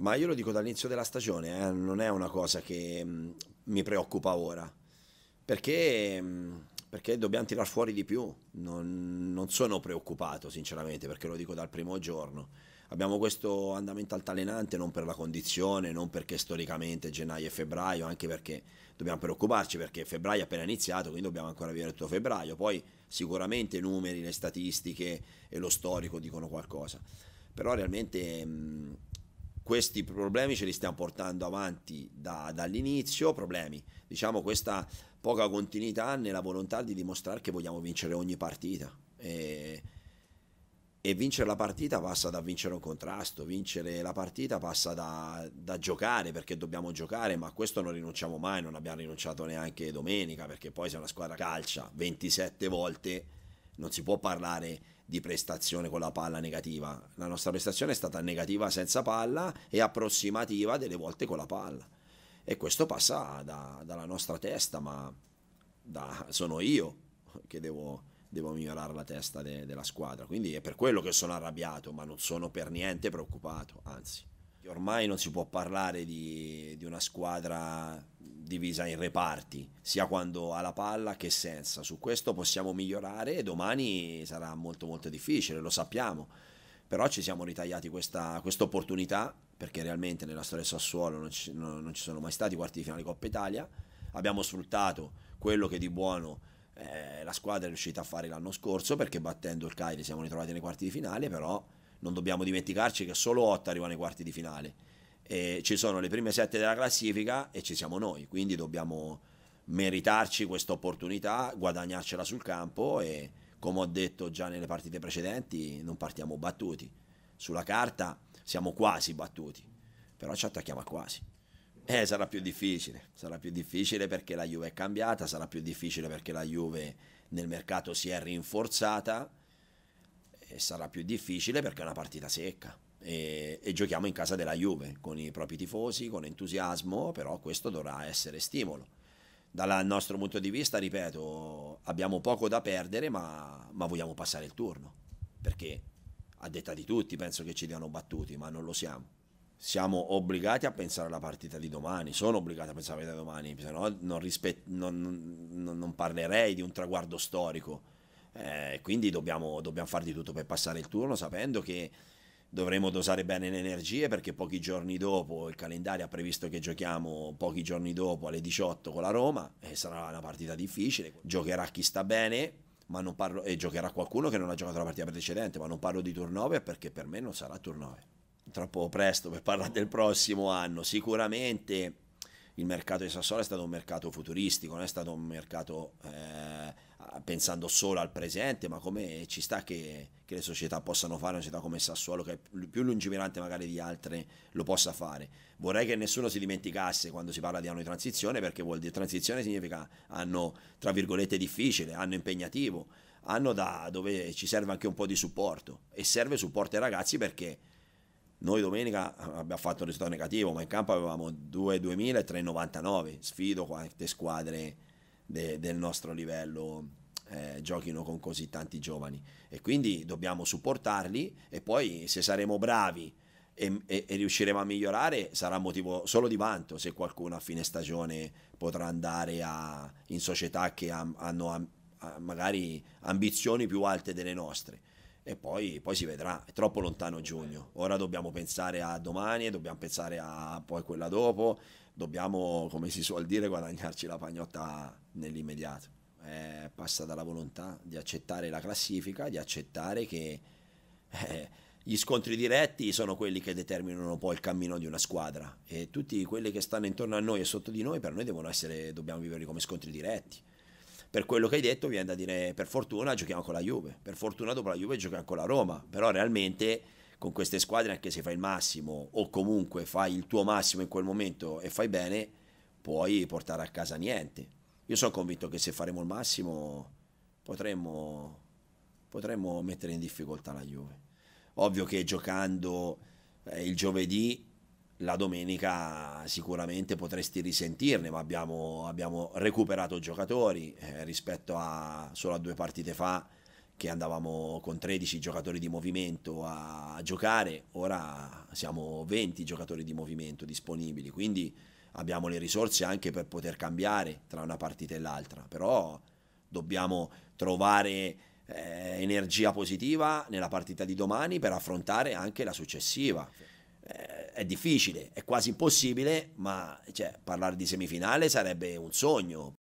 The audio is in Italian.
ma io lo dico dall'inizio della stagione, eh, non è una cosa che mh, mm, mi preoccupa ora, perché, mh, mm, perché, dobbiamo tirar fuori di più, non, non, sono preoccupato sinceramente, perché lo dico dal primo giorno. Abbiamo questo andamento altalenante non per la condizione, non perché storicamente gennaio e febbraio, anche perché dobbiamo preoccuparci perché febbraio è appena iniziato, quindi dobbiamo ancora vivere tutto febbraio. Poi sicuramente i numeri, le statistiche e lo storico dicono qualcosa, però realmente... Mh, mm, questi problemi ce li stiamo portando avanti da, dall'inizio, problemi, diciamo questa poca continuità nella volontà di dimostrare che vogliamo vincere ogni partita. E, e vincere la partita passa da vincere un contrasto, vincere la partita passa da, da, giocare perché dobbiamo giocare, ma a questo non rinunciamo mai, non abbiamo rinunciato neanche domenica perché poi se una squadra calcia 27 volte non si può parlare di prestazione con la palla negativa. La nostra prestazione è stata negativa senza palla e approssimativa delle volte con la palla. E questo passa da, dalla nostra testa, ma da, sono io che devo, devo migliorare la testa de, della squadra. Quindi è per quello che sono arrabbiato, ma non sono per niente preoccupato, anzi. Ormai non si può parlare di, di una squadra divisa in reparti, sia quando ha la palla che senza. Su questo possiamo migliorare e domani sarà molto molto difficile, lo sappiamo. Però ci siamo ritagliati questa opportunità, perché realmente nella storia del Sassuolo non ci, non, non ci, sono mai stati quarti di finale Coppa Italia. Abbiamo sfruttato quello che di buono eh, la squadra è riuscita a fare l'anno scorso, perché battendo il Cagliari siamo ritrovati nei quarti di finale, però non dobbiamo dimenticarci che solo 8 arriva nei quarti di finale eh, ci sono le prime sette della classifica e ci siamo noi, quindi dobbiamo meritarci questa opportunità, guadagnarcela sul campo e come ho detto già nelle partite precedenti non partiamo battuti, sulla carta siamo quasi battuti, però ci attacchiamo a quasi. Eh, sarà più difficile, sarà più difficile perché la Juve è cambiata, sarà più difficile perché la Juve nel mercato si è rinforzata e sarà più difficile perché è una partita secca e, e, giochiamo in casa della Juve con i propri tifosi, con entusiasmo, però questo dovrà essere stimolo. Dal nostro punto di vista, ripeto, abbiamo poco da perdere, ma, ma vogliamo passare il turno, perché a detta di tutti penso che ci diano battuti, ma non lo siamo siamo obbligati a pensare alla partita di domani, sono obbligati a pensare alla partita di domani, se no non, rispet- non, non, non parlerei di un traguardo storico. Eh, quindi dobbiamo, dobbiamo, fare di tutto per passare il turno sapendo che dovremo dosare bene le energie perché pochi giorni dopo il calendario ha previsto che giochiamo pochi giorni dopo alle 18 con la Roma e sarà una partita difficile giocherà chi sta bene parlo, e giocherà qualcuno che non ha giocato la partita precedente ma non parlo di turnover perché per me non sarà turnover troppo presto per parlare del prossimo anno sicuramente il mercato di Sassuolo è stato un mercato futuristico non è stato un mercato eh, pensando solo al presente, ma come ci sta che, che, le società possano fare, una società come Sassuolo, che è più lungimirante magari di altre, lo possa fare. Vorrei che nessuno si dimenticasse quando si parla di anno di transizione, perché vuol dire transizione significa anno, tra virgolette, difficile, anno impegnativo, anno da, dove ci serve anche un po' di supporto e serve supporto ai ragazzi perché... Noi domenica abbiamo fatto un risultato negativo, ma in campo avevamo 2.2000 e 3.99. Sfido quante squadre de, del nostro livello eh, giochino con così tanti giovani e quindi dobbiamo supportarli e poi se saremo bravi e, e, e, riusciremo a migliorare sarà motivo solo di vanto se qualcuno a fine stagione potrà andare a, in società che am, hanno am, magari ambizioni più alte delle nostre e poi, poi, si vedrà. È troppo lontano giugno. Ora dobbiamo pensare a domani, dobbiamo pensare a poi quella dopo, dobbiamo, come si suol dire, guadagnarci la pagnotta nell'immediato. Eh, passa dalla volontà di accettare la classifica, di accettare che eh, gli scontri diretti sono quelli che determinano poi il cammino di una squadra e tutti quelli che stanno intorno a noi e sotto di noi per noi devono essere, dobbiamo viverli come scontri diretti per quello che hai detto viene da dire per fortuna giochiamo con la Juve, per fortuna dopo la Juve giochiamo con la Roma, però realmente con queste squadre anche se fai il massimo o comunque fai il tuo massimo in quel momento e fai bene, puoi portare a casa niente. Io sono convinto che se faremo il massimo potremmo, potremmo mettere in difficoltà la Juve. Ovvio che giocando eh, il giovedì la domenica sicuramente potresti risentirne, ma abbiamo, abbiamo recuperato giocatori eh, rispetto a solo a due partite fa che andavamo con 13 giocatori di movimento a giocare, ora siamo 20 giocatori di movimento disponibili, quindi abbiamo le risorse anche per poter cambiare tra una partita e l'altra, però dobbiamo trovare eh, energia positiva nella partita di domani per affrontare anche la successiva è difficile, è quasi impossibile, ma cioè, parlare di semifinale sarebbe un sogno.